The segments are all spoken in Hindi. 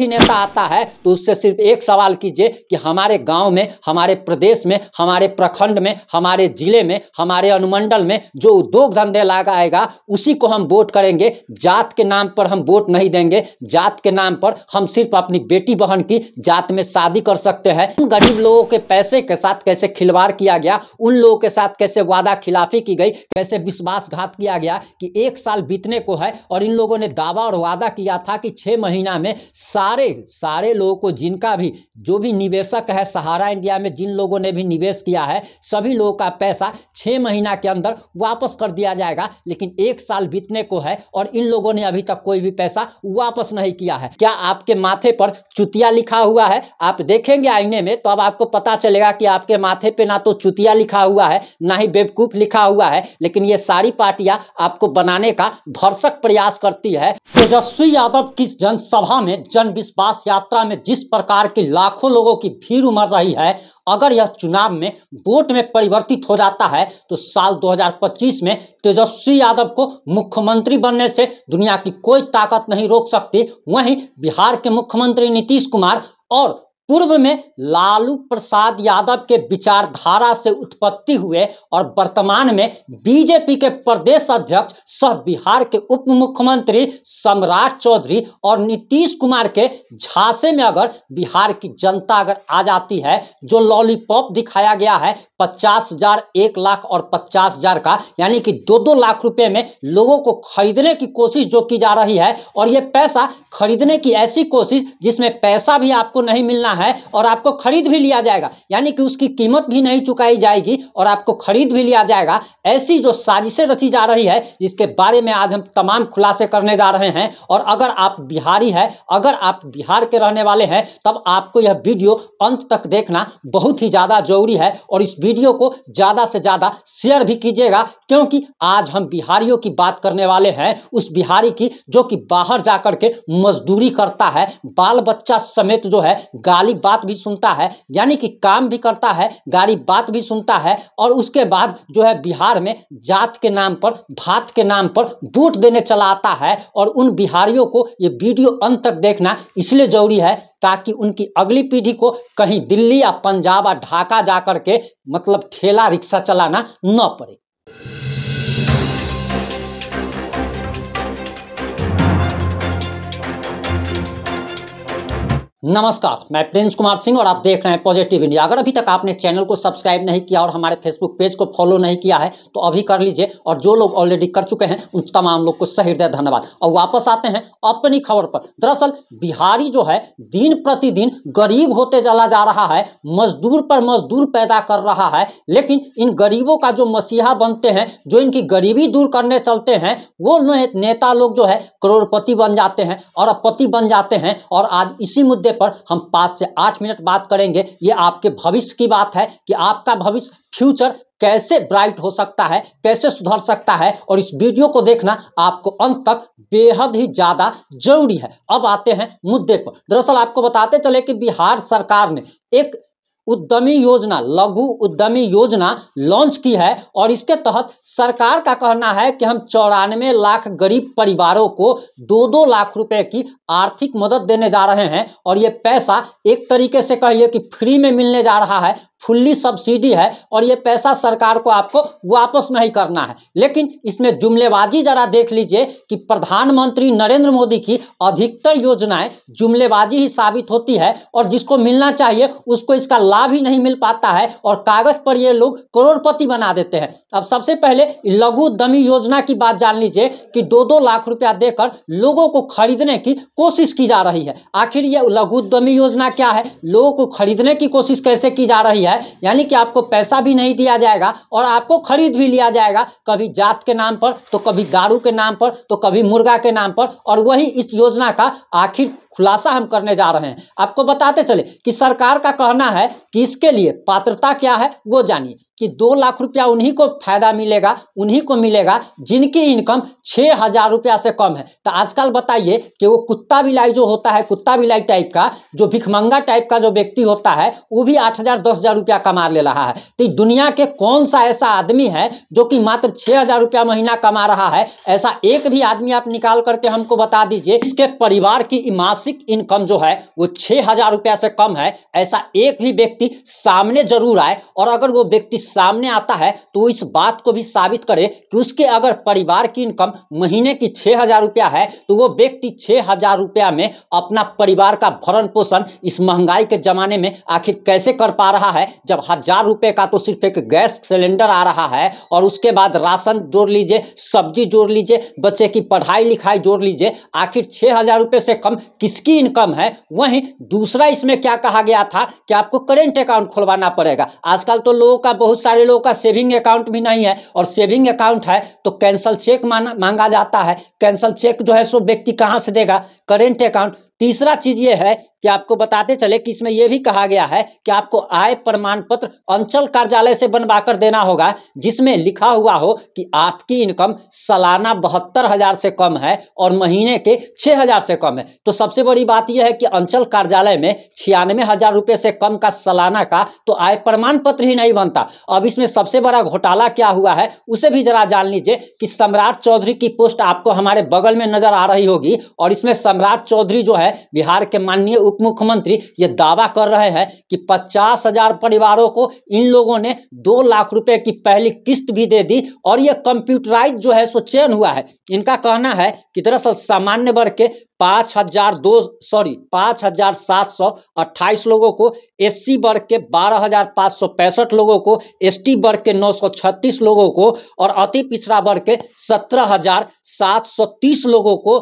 ही नेता आता है तो उससे सिर्फ एक सवाल कीजिए कि हमारे गांव में हमारे प्रदेश में हमारे प्रखंड में हमारे जिले में हमारे अनुमंडल में जो उद्योग धंधे लगाएगा उसी को हम वोट करेंगे जात के नाम पर हम वोट नहीं देंगे जात के नाम पर हम सिर्फ अपनी बेटी बहन की जात में शादी कर सकते हैं उन गरीब लोगों के पैसे के साथ कैसे खिलवाड़ किया गया उन लोगों के साथ कैसे वादा खिलाफी की गई कैसे विश्वासघात किया गया कि एक साल बीतने को है और इन लोगों ने दावा और वादा किया था कि छह महीना में सारे सारे लोगों को जिनका भी जो भी निवेशक है सहारा इंडिया में जिन लोगों ने भी निवेश किया है सभी लोगों का पैसा छः महीना के अंदर वापस कर दिया जाएगा लेकिन एक साल बीतने को है और इन लोगों ने अभी तक कोई भी पैसा वापस नहीं किया है क्या आपके माथे पर चुतिया लिखा हुआ है आप देखेंगे आईने में तो अब आपको पता चलेगा कि आपके माथे पे ना तो चुतिया लिखा हुआ है ना ही बेवकूफ लिखा हुआ है लेकिन ये सारी पार्टियां आपको बनाने का भरसक प्रयास करती है तेजस्वी यादव की जनसभा में जन विश्वास यात्रा में जिस प्रकार की लाखों लोगों की भीड़ उमड़ रही है अगर यह चुनाव में वोट में परिवर्तित हो जाता है तो साल 2025 में तेजस्वी यादव को मुख्यमंत्री बनने से दुनिया की कोई ताकत नहीं रोक सकती वहीं बिहार के मुख्यमंत्री नीतीश कुमार और पूर्व में लालू प्रसाद यादव के विचारधारा से उत्पत्ति हुए और वर्तमान में बीजेपी के प्रदेश अध्यक्ष सह बिहार के उप मुख्यमंत्री सम्राट चौधरी और नीतीश कुमार के झांसे में अगर बिहार की जनता अगर आ जाती है जो लॉलीपॉप दिखाया गया है पचास हजार एक लाख और पचास हजार का यानी कि दो दो लाख रुपए में लोगों को खरीदने की कोशिश जो की जा रही है और ये पैसा खरीदने की ऐसी कोशिश जिसमें पैसा भी आपको नहीं मिलना है और आपको खरीद भी लिया जाएगा यानी कि उसकी कीमत भी नहीं चुकाई जाएगी और आपको खरीद भी लिया जाएगा ऐसी जो साजिशें रची जा रही है जिसके बारे में आज हम तमाम खुलासे करने जा रहे हैं और अगर आप बिहारी है अगर आप बिहार के रहने वाले हैं तब आपको यह वीडियो अंत तक देखना बहुत ही ज़्यादा जरूरी है और इस वीडियो को ज़्यादा से ज़्यादा शेयर भी कीजिएगा क्योंकि आज हम बिहारियों की बात करने वाले हैं उस बिहारी की जो कि बाहर जाकर के मजदूरी करता है बाल बच्चा समेत जो है गाली गाली बात भी सुनता है यानी कि काम भी करता है गाली बात भी सुनता है और उसके बाद जो है बिहार में जात के नाम पर भात के नाम पर वोट देने चला आता है और उन बिहारियों को ये वीडियो अंत तक देखना इसलिए जरूरी है ताकि उनकी अगली पीढ़ी को कहीं दिल्ली या पंजाब या ढाका जा करके मतलब ठेला रिक्शा चलाना न पड़े नमस्कार मैं प्रिंस कुमार सिंह और आप देख रहे हैं पॉजिटिव इंडिया अगर अभी तक आपने चैनल को सब्सक्राइब नहीं किया और हमारे फेसबुक पेज को फॉलो नहीं किया है तो अभी कर लीजिए और जो लोग ऑलरेडी कर चुके हैं उन तमाम लोग को सहृदय धन्यवाद और वापस आते हैं अपनी खबर पर दरअसल बिहारी जो है दिन प्रतिदिन गरीब होते चला जा रहा है मजदूर पर मजदूर पैदा कर रहा है लेकिन इन गरीबों का जो मसीहा बनते हैं जो इनकी गरीबी दूर करने चलते हैं वो नेता लोग जो है करोड़पति बन जाते हैं और पति बन जाते हैं और आज इसी मुद्दे पर हम पाँच से आठ मिनट बात करेंगे ये आपके भविष्य की बात है कि आपका भविष्य फ्यूचर कैसे ब्राइट हो सकता है कैसे सुधर सकता है और इस वीडियो को देखना आपको अंत तक बेहद ही ज़्यादा जरूरी है अब आते हैं मुद्दे पर दरअसल आपको बताते चले कि बिहार सरकार ने एक उद्यमी योजना लघु उद्यमी योजना लॉन्च की है और इसके तहत सरकार का कहना है कि हम चौरानवे लाख गरीब परिवारों को दो दो लाख रुपए की आर्थिक मदद देने जा रहे हैं और ये पैसा एक तरीके से कहिए कि फ्री में मिलने जा रहा है फुल्ली सब्सिडी है और ये पैसा सरकार को आपको वापस नहीं करना है लेकिन इसमें जुमलेबाजी जरा देख लीजिए कि प्रधानमंत्री नरेंद्र मोदी की अधिकतर योजनाएं जुमलेबाजी ही साबित होती है और जिसको मिलना चाहिए उसको इसका लाभ ही नहीं मिल पाता है और कागज पर ये लोग करोड़पति बना देते हैं अब सबसे पहले लघु दमी योजना की बात जान लीजिए कि दो दो लाख रुपया देकर लोगों को खरीदने की कोशिश की जा रही है आखिर ये लघु दमी योजना क्या है लोगों को खरीदने की कोशिश कैसे की जा रही है है यानी कि आपको पैसा भी नहीं दिया जाएगा और आपको खरीद भी लिया जाएगा कभी जात के नाम पर तो कभी दारू के नाम पर तो कभी मुर्गा के नाम पर और वही इस योजना का आखिर खुलासा हम करने जा रहे हैं आपको बताते चले कि सरकार का कहना है कि इसके लिए पात्रता क्या है वो जानिए कि दो लाख रुपया उन्हीं को फायदा मिलेगा उन्हीं को मिलेगा जिनकी इनकम छः हजार रुपया से कम है तो आजकल बताइए कि वो कुत्ता बिलाई जो होता है कुत्ता बिलाई टाइप का जो भिखमंगा टाइप का जो व्यक्ति होता है वो भी आठ हजार दस हजार रुपया कमा ले रहा है तो दुनिया के कौन सा ऐसा आदमी है जो कि मात्र छः हजार रुपया महीना कमा रहा है ऐसा एक भी आदमी आप निकाल करके हमको बता दीजिए इसके परिवार की मास मासिक इनकम जो है वो छह हजार रुपया से कम है ऐसा एक भी व्यक्ति सामने जरूर आए और अगर वो व्यक्ति सामने आता है तो इस बात को भी साबित करे कि उसके अगर परिवार की इनकम महीने की छह हजार रुपया है तो वो व्यक्ति छह हजार रुपया में अपना परिवार का भरण पोषण इस महंगाई के ज़माने में आखिर कैसे कर पा रहा है जब हजार रुपये का तो सिर्फ एक गैस सिलेंडर आ रहा है और उसके बाद राशन जोड़ लीजिए सब्जी जोड़ लीजिए बच्चे की पढ़ाई लिखाई जोड़ लीजिए आखिर छह हजार रुपये से कम किस जिसकी इनकम है वहीं दूसरा इसमें क्या कहा गया था कि आपको करेंट अकाउंट खुलवाना पड़ेगा आजकल तो लोगों का बहुत सारे लोगों का सेविंग अकाउंट भी नहीं है और सेविंग अकाउंट है तो कैंसल चेक मांगा जाता है कैंसल चेक जो है सो व्यक्ति कहाँ से देगा करेंट अकाउंट तीसरा चीज ये है कि आपको बताते चले कि इसमें यह भी कहा गया है कि आपको आय प्रमाण पत्र अंचल कार्यालय से बनवाकर देना होगा जिसमें लिखा हुआ हो कि आपकी इनकम सालाना बहत्तर हजार से कम है और महीने के छह हजार से कम है तो सबसे बड़ी बात यह है कि अंचल कार्यालय में छियानवे हजार रुपए से कम का सालाना का तो आय प्रमाण पत्र ही नहीं बनता अब इसमें सबसे बड़ा घोटाला क्या हुआ है उसे भी जरा जान लीजिए कि सम्राट चौधरी की पोस्ट आपको हमारे बगल में नजर आ रही होगी और इसमें सम्राट चौधरी जो है है बिहार के माननीय उप मुख्यमंत्री ये दावा कर रहे हैं कि पचास हजार परिवारों को इन लोगों ने दो लाख रुपए की पहली किस्त भी दे दी और ये कंप्यूटराइज जो है सो चयन हुआ है इनका कहना है कि दरअसल सामान्य वर्ग के पाँच हजार दो सॉरी पाँच हजार सात सौ अट्ठाईस लोगों को एससी वर्ग के बारह हजार पाँच सौ पैंसठ लोगों को एसटी वर्ग के नौ सौ छत्तीस लोगों को और अति पिछड़ा वर्ग के सत्रह हजार सात सौ तीस लोगों को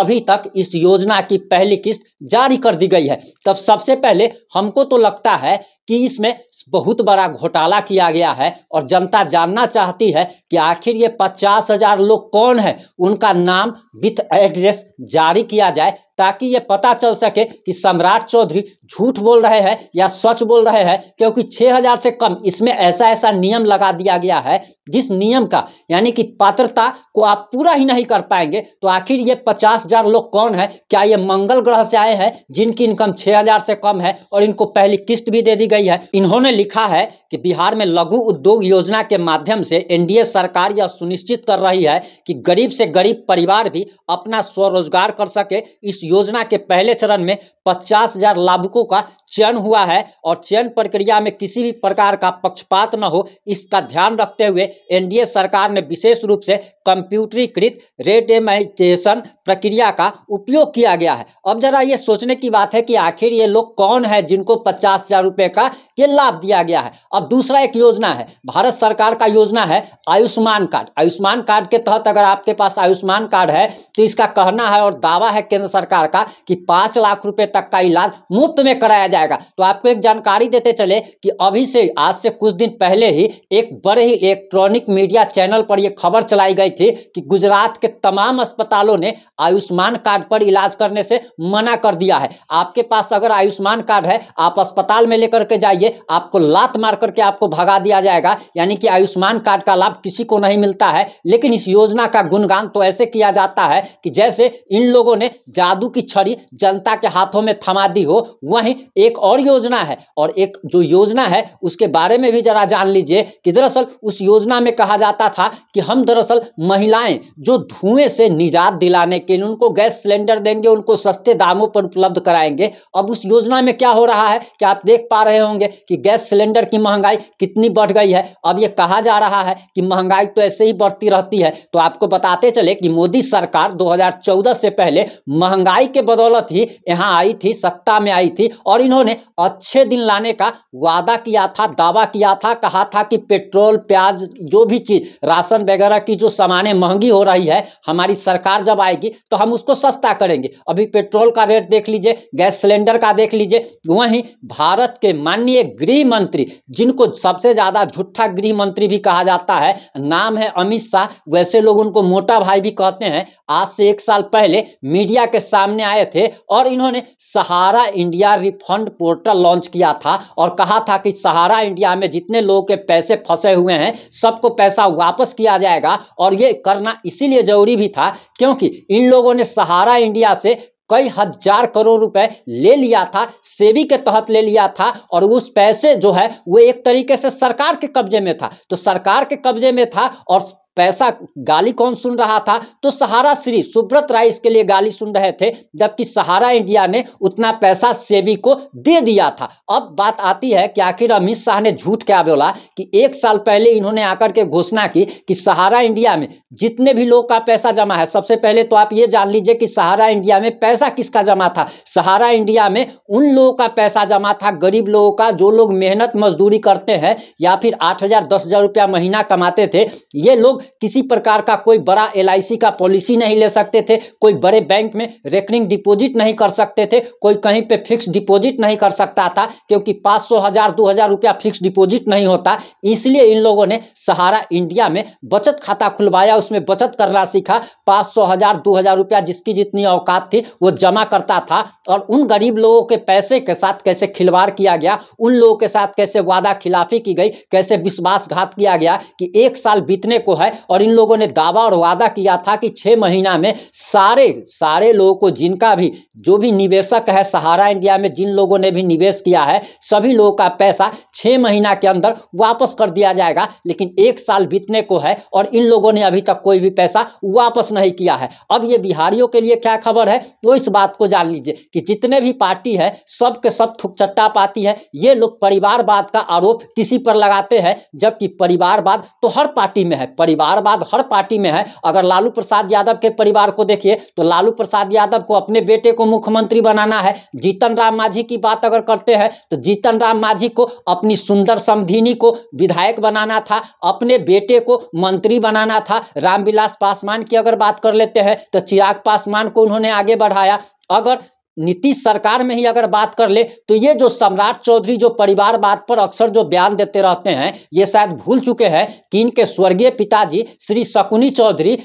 अभी तक इस योजना की पहली किस्त जारी कर दी गई है तब सबसे पहले हमको तो लगता है कि इसमें बहुत बड़ा घोटाला किया गया है और जनता जानना चाहती है कि आखिर ये पचास हजार लोग कौन है उनका नाम विथ एड्रेस जारी किया जाए ताकि ये पता चल सके कि सम्राट चौधरी झूठ बोल रहे हैं या सच बोल रहे हैं क्योंकि 6000 से कम इसमें ऐसा ऐसा नियम लगा दिया गया है जिस नियम का यानी कि पात्रता को आप पूरा ही नहीं कर पाएंगे तो आखिर ये पचास हजार लोग कौन है क्या ये मंगल ग्रह से आए हैं जिनकी इनकम 6000 से कम है और इनको पहली किस्त भी दे दी गई गई है इन्होंने लिखा है कि बिहार में लघु उद्योग योजना के माध्यम से एनडीए सरकार यह सुनिश्चित कर रही है कि गरीब से गरीब परिवार भी अपना स्वरोजगार कर सके इस योजना के पहले चरण में पचास हजार लाभुकों का चयन हुआ है और चयन प्रक्रिया में किसी भी प्रकार का पक्षपात न हो इसका ध्यान रखते हुए एनडीए सरकार ने विशेष रूप से कंप्यूटरीकृत रेटेमाइजेशन प्रक्रिया का उपयोग किया गया है अब जरा ये सोचने की बात है कि आखिर ये लोग कौन है जिनको पचास हजार रुपये का द्वारा ये लाभ दिया गया है अब दूसरा एक योजना है भारत सरकार का योजना है आयुष्मान कार्ड आयुष्मान कार्ड के तहत अगर आपके पास आयुष्मान कार्ड है तो इसका कहना है और दावा है केंद्र सरकार का कि पाँच लाख रुपए तक का इलाज मुफ्त में कराया जाएगा तो आपको एक जानकारी देते चले कि अभी से आज से कुछ दिन पहले ही एक बड़े ही इलेक्ट्रॉनिक मीडिया चैनल पर यह खबर चलाई गई थी कि गुजरात के तमाम अस्पतालों ने आयुष्मान कार्ड पर इलाज करने से मना कर दिया है आपके पास अगर आयुष्मान कार्ड है आप अस्पताल में लेकर के करके जाइए आपको लात मार करके आपको भगा दिया जाएगा यानी कि आयुष्मान कार्ड का लाभ किसी को नहीं मिलता है लेकिन इस योजना का गुणगान तो ऐसे किया जाता है कि जैसे इन लोगों ने जादू की छड़ी जनता के हाथों में थमा दी हो वहीं एक और योजना है और एक जो योजना है उसके बारे में भी जरा जान लीजिए कि दरअसल उस योजना में कहा जाता था कि हम दरअसल महिलाएं जो धुएं से निजात दिलाने के लिए उनको गैस सिलेंडर देंगे उनको सस्ते दामों पर उपलब्ध कराएंगे अब उस योजना में क्या हो रहा है कि आप देख पा रहे होंगे कि गैस सिलेंडर की महंगाई कितनी बढ़ गई है अब ये कहा जा रहा है कि महंगाई तो ऐसे ही बढ़ती रहती है तो आपको बताते चले कि मोदी सरकार 2014 से पहले महंगाई के बदौलत ही यहाँ आई थी सत्ता में आई थी और इन्होंने अच्छे दिन लाने का वादा किया था दावा किया था कहा था कि पेट्रोल प्याज जो भी चीज राशन वगैरह की जो सामान महंगी हो रही है हमारी सरकार जब आएगी तो हम उसको सस्ता करेंगे अभी पेट्रोल का रेट देख लीजिए गैस सिलेंडर का देख लीजिए वहीं भारत के माननीय गृह मंत्री जिनको सबसे ज़्यादा झूठा गृह मंत्री भी कहा जाता है नाम है अमित शाह वैसे लोग उनको मोटा भाई भी कहते हैं आज से एक साल पहले मीडिया के सामने आए थे और इन्होंने Sahara India refund portal launch किया था और कहा था कि सहारा इंडिया में जितने लोगों के पैसे फंसे हुए हैं सबको पैसा वापस किया जाएगा और ये करना इसीलिए जरूरी भी था क्योंकि इन लोगों ने सहारा इंडिया से कई हजार करोड़ रुपए ले लिया था सेबी के तहत ले लिया था और उस पैसे जो है वो एक तरीके से सरकार के कब्जे में था तो सरकार के कब्जे में था और पैसा गाली कौन सुन रहा था तो सहारा श्री सुब्रत राय इसके लिए गाली सुन रहे थे जबकि सहारा इंडिया ने उतना पैसा सेबी को दे दिया था अब बात आती है कि आखिर अमित शाह ने झूठ क्या बोला कि एक साल पहले इन्होंने आकर के घोषणा की कि सहारा इंडिया में जितने भी लोग का पैसा जमा है सबसे पहले तो आप ये जान लीजिए कि सहारा इंडिया में पैसा किसका जमा था सहारा इंडिया में उन लोगों का पैसा जमा था गरीब लोगों का जो लोग मेहनत मजदूरी करते हैं या फिर आठ हजार दस हजार रुपया महीना कमाते थे ये लोग किसी प्रकार का कोई बड़ा एल का पॉलिसी नहीं ले सकते थे कोई बड़े बैंक में रेकरिंग डिपॉजिट नहीं कर सकते थे कोई कहीं पे फिक्स डिपॉजिट नहीं कर सकता था क्योंकि पाँच सौ हज़ार दो हज़ार रुपया फिक्स डिपॉजिट नहीं होता इसलिए इन लोगों ने सहारा इंडिया में बचत खाता खुलवाया उसमें बचत करना सीखा पाँच सौ हज़ार दो हज़ार रुपया जिसकी जितनी औकात थी वो जमा करता था और उन गरीब लोगों के पैसे के साथ कैसे खिलवाड़ किया गया उन लोगों के साथ कैसे वादा खिलाफी की गई कैसे विश्वासघात किया गया कि एक साल बीतने को है और इन लोगों ने दावा और वादा किया था कि छः महीना में सारे सारे लोगों को जिनका भी जो भी निवेशक है सहारा इंडिया में जिन लोगों ने भी निवेश किया है सभी लोगों का पैसा छः महीना के अंदर वापस कर दिया जाएगा लेकिन एक साल बीतने को है और इन लोगों ने अभी तक कोई भी पैसा वापस नहीं किया है अब ये बिहारियों के लिए क्या खबर है वो इस बात को जान लीजिए कि जितने भी पार्टी है सब के सब थुकचट्टा पाती है ये लोग परिवारवाद का आरोप किसी पर लगाते हैं जबकि परिवारवाद तो हर पार्टी में है परिवार बार हर पार्टी में है अगर लालू प्रसाद यादव के परिवार को देखिए तो लालू प्रसाद यादव को अपने बेटे को मुख्यमंत्री बनाना है जीतन राम मांझी की बात अगर करते हैं तो जीतन राम मांझी को अपनी सुंदर समधिनी को विधायक बनाना था अपने बेटे को मंत्री बनाना था रामविलास पासवान की अगर बात कर लेते हैं तो चिराग पासवान को उन्होंने आगे बढ़ाया अगर नीतीश सरकार में ही अगर बात कर ले तो ये जो सम्राट चौधरी जो परिवारवाद पर अक्सर जो बयान देते रहते हैं ये शायद भूल चुके हैं कि इनके स्वर्गीय पिताजी श्री शकुनी चौधरी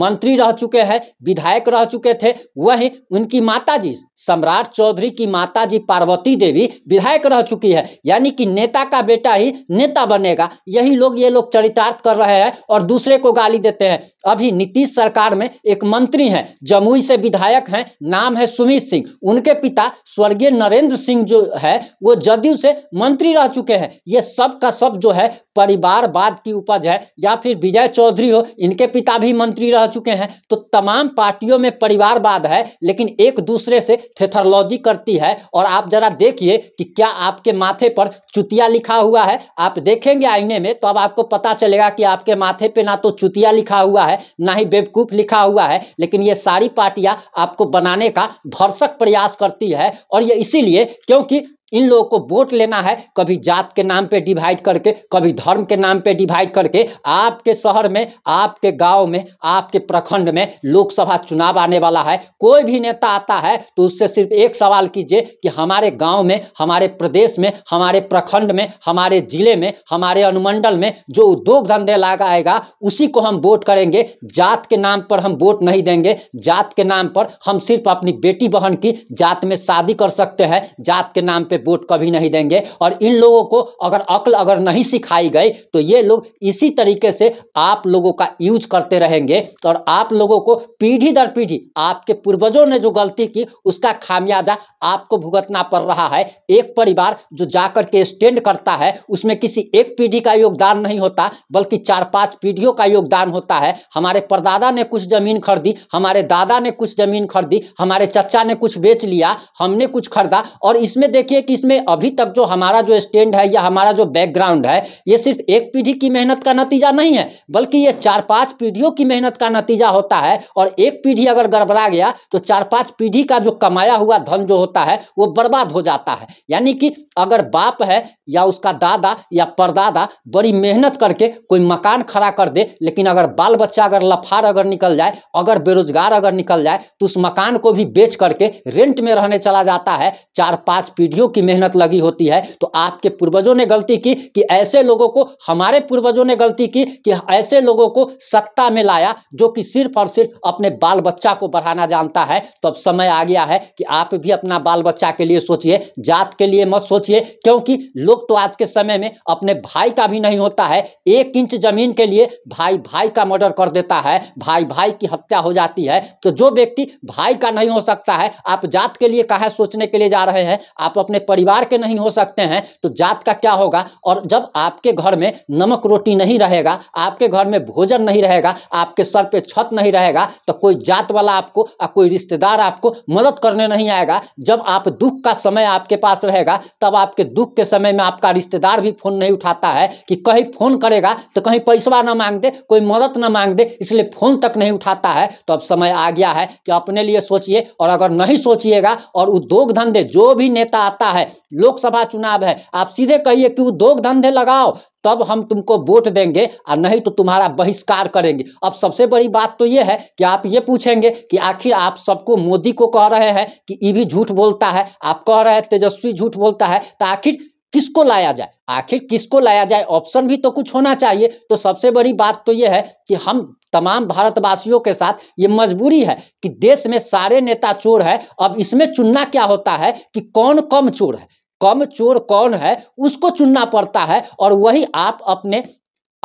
मंत्री रह चुके हैं विधायक रह चुके थे वहीं उनकी माताजी सम्राट चौधरी की माता जी पार्वती देवी विधायक रह चुकी है यानी कि नेता का बेटा ही नेता बनेगा यही लोग ये लोग चरितार्थ कर रहे हैं और दूसरे को गाली देते हैं अभी नीतीश सरकार में एक मंत्री हैं जमुई से विधायक हैं नाम है सुमित सिंह उनके पिता स्वर्गीय नरेंद्र सिंह जो है वो जदयू से मंत्री रह चुके हैं ये सब का सब जो है परिवारवाद की उपज है या फिर विजय चौधरी हो इनके पिता भी मंत्री रह चुके हैं तो तमाम पार्टियों में परिवारवाद है लेकिन एक दूसरे से थेथरलॉजी करती है और आप जरा देखिए कि क्या आपके माथे पर चुतिया लिखा हुआ है आप देखेंगे आईने में तो अब आपको पता चलेगा कि आपके माथे पे ना तो चुतिया लिखा हुआ है ना ही बेवकूफ लिखा हुआ है लेकिन ये सारी पार्टियां आपको बनाने का भरसक प्रयास करती है और ये इसीलिए क्योंकि इन लोगों को वोट लेना है कभी जात के नाम पे डिवाइड करके कभी धर्म के नाम पे डिवाइड करके आपके शहर में आपके गांव में आपके प्रखंड में लोकसभा चुनाव आने वाला है कोई भी नेता आता है तो उससे सिर्फ एक सवाल कीजिए कि हमारे गांव में हमारे प्रदेश में हमारे प्रखंड में हमारे जिले में हमारे अनुमंडल में जो उद्योग धंधे लगाएगा उसी को हम वोट करेंगे जात के नाम पर हम वोट नहीं देंगे जात के नाम पर हम सिर्फ अपनी बेटी बहन की जात में शादी कर सकते हैं जात के नाम पर पे वोट कभी नहीं देंगे और इन लोगों को अगर अक्ल अगर नहीं सिखाई गई तो ये लोग इसी तरीके से आप लोगों का यूज करते रहेंगे और आप लोगों को पीढ़ी दर पीढ़ी आपके पूर्वजों ने जो गलती की उसका खामियाजा आपको भुगतना पड़ रहा है एक परिवार जो जाकर के स्टैंड करता है उसमें किसी एक पीढ़ी का योगदान नहीं होता बल्कि चार पांच पीढ़ियों का योगदान होता है हमारे परदादा ने कुछ जमीन खरीदी हमारे दादा ने कुछ जमीन खरीदी हमारे चचा ने कुछ बेच लिया हमने कुछ खरीदा और इसमें देखिए कि इसमें अभी तक जो हमारा जो स्टैंड है या हमारा जो बैकग्राउंड है ये सिर्फ एक पीढ़ी की मेहनत का नतीजा नहीं है बल्कि ये चार पांच पीढ़ियों की मेहनत का नतीजा होता है और एक पीढ़ी अगर गड़बड़ा गया तो चार पांच पीढ़ी का जो कमाया हुआ धन जो होता है वो बर्बाद हो जाता है यानी कि अगर बाप है या उसका दादा या परदादा बड़ी मेहनत करके कोई मकान खड़ा कर दे लेकिन अगर बाल बच्चा अगर लफार अगर निकल जाए अगर बेरोजगार अगर निकल जाए तो उस मकान को भी बेच करके रेंट में रहने चला जाता है चार पांच पीढ़ियों की मेहनत लगी होती है तो आपके पूर्वजों ने गलती की कि ऐसे लोगों को हमारे पूर्वजों ने गलती की कि ऐसे लोगों को सत्ता में लाया जो कि सिर्फ और सिर्फ अपने बाल बच्चा को बढ़ाना जानता है तो अब समय आ गया है कि आप भी अपना बाल बच्चा के लिए सोचिए जात के लिए मत सोचिए क्योंकि लोग तो आज के समय में अपने भाई का भी नहीं होता है एक इंच जमीन के लिए भाई भाई का मर्डर कर देता है भाई भाई की हत्या हो जाती है तो जो व्यक्ति भाई का नहीं हो सकता है आप जात के लिए कहा सोचने के लिए जा रहे हैं आप अपने परिवार के नहीं हो सकते हैं तो जात का क्या होगा और जब आपके घर में नमक रोटी नहीं रहेगा आपके घर में भोजन नहीं रहेगा आपके सर पे छत नहीं रहेगा तो कोई जात वाला आपको कोई रिश्तेदार आपको मदद करने नहीं आएगा जब आप दुख का समय आपके पास रहेगा तब आपके दुख के समय में आपका रिश्तेदार भी फोन नहीं उठाता है कि कहीं फोन करेगा तो कहीं पैसवा ना मांग दे कोई मदद ना मांग दे इसलिए फोन तक नहीं उठाता है तो अब समय आ गया है कि अपने लिए सोचिए और अगर नहीं सोचिएगा और उद्योग धंधे जो भी नेता आता है लोकसभा चुनाव है आप सीधे कहिए कि उद्योग धंधे लगाओ तब हम तुमको वोट देंगे और नहीं तो तुम्हारा बहिष्कार करेंगे अब सबसे बड़ी बात तो ये है कि आप ये पूछेंगे कि आखिर आप सबको मोदी को कह रहे हैं कि ई भी झूठ बोलता है आप कह रहे हैं तेजस्वी झूठ बोलता है तो आखिर किसको लाया जाए आखिर किसको लाया जाए ऑप्शन भी तो कुछ होना चाहिए तो सबसे बड़ी बात तो यह है कि हम तमाम भारतवासियों के साथ ये मजबूरी है कि देश में सारे नेता चोर है अब इसमें चुनना क्या होता है कि कौन कम चोर है कम चोर कौन है उसको चुनना पड़ता है और वही आप अपने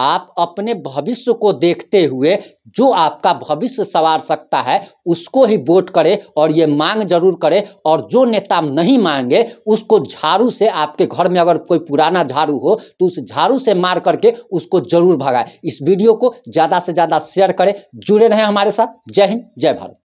आप अपने भविष्य को देखते हुए जो आपका भविष्य संवार सकता है उसको ही वोट करें और ये मांग जरूर करें और जो नेता नहीं मांगे उसको झाड़ू से आपके घर में अगर कोई पुराना झाड़ू हो तो उस झाड़ू से मार करके उसको जरूर भगाए इस वीडियो को ज़्यादा से ज़्यादा शेयर करें जुड़े रहें हमारे साथ जय हिंद जय भारत